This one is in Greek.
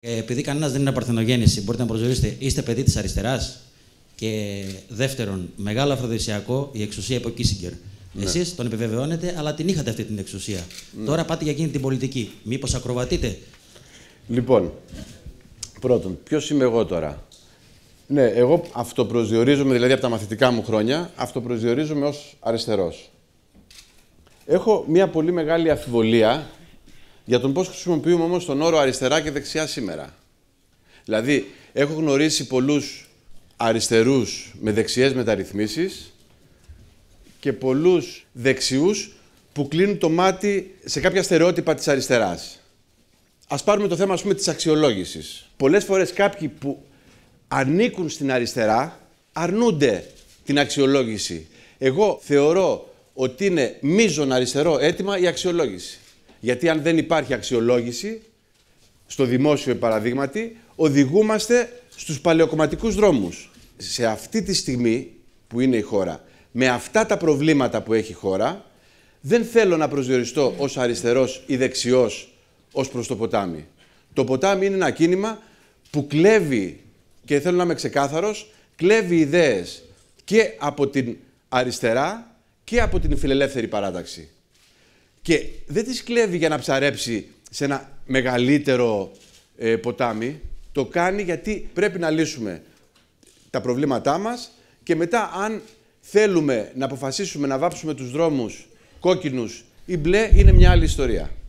επειδή κανένας δεν είναι παρθενογέννηση, μπορείτε να προσδιορίσετε, είστε παιδί της αριστεράς. Και δεύτερον, μεγάλο αφροδισιακό, η εξουσία από Κίσιγκερ. Ναι. Εσείς τον επιβεβαιώνετε, αλλά την είχατε αυτή την εξουσία. Ναι. Τώρα πάτε για εκείνη την πολιτική. Μήπως ακροβατείτε. Λοιπόν, πρώτον, ποιος είμαι εγώ τώρα. Ναι, εγώ αυτοπροσδιορίζομαι, δηλαδή από τα μαθητικά μου χρόνια, αυτοπροσδιορίζομαι ως αριστερός Έχω μια πολύ μεγάλη αφιβολία για τον πώς χρησιμοποιούμε όμως τον όρο αριστερά και δεξιά σήμερα. Δηλαδή, έχω γνωρίσει πολλούς αριστερούς με δεξιές μεταρρυθμίσεις και πολλούς δεξιούς που κλείνουν το μάτι σε κάποια στερεότυπα της αριστεράς. Ας πάρουμε το θέμα, ας πούμε, της αξιολόγησης. Πολλές φορές κάποιοι που ανήκουν στην αριστερά αρνούνται την αξιολόγηση. Εγώ θεωρώ ότι είναι μείζον αριστερό αίτημα η αξιολόγηση. Γιατί αν δεν υπάρχει αξιολόγηση, στο δημόσιο παραδείγματι, οδηγούμαστε στους παλαιοκομματικούς δρόμους. Σε αυτή τη στιγμή που είναι η χώρα, με αυτά τα προβλήματα που έχει η χώρα, δεν θέλω να προσδιοριστώ ως αριστερός ή δεξιός ως προς το ποτάμι. Το ποτάμι είναι ένα κίνημα που κλέβει, και θέλω να είμαι ξεκάθαρος, κλέβει ιδέες και από την αριστερά και από την φιλελεύθερη παράταξη. Και δεν τις κλέβει για να ψαρέψει σε ένα μεγαλύτερο ε, ποτάμι. Το κάνει γιατί πρέπει να λύσουμε τα προβλήματά μας και μετά αν θέλουμε να αποφασίσουμε να βάψουμε τους δρόμους κόκκινους ή μπλε είναι μια άλλη ιστορία.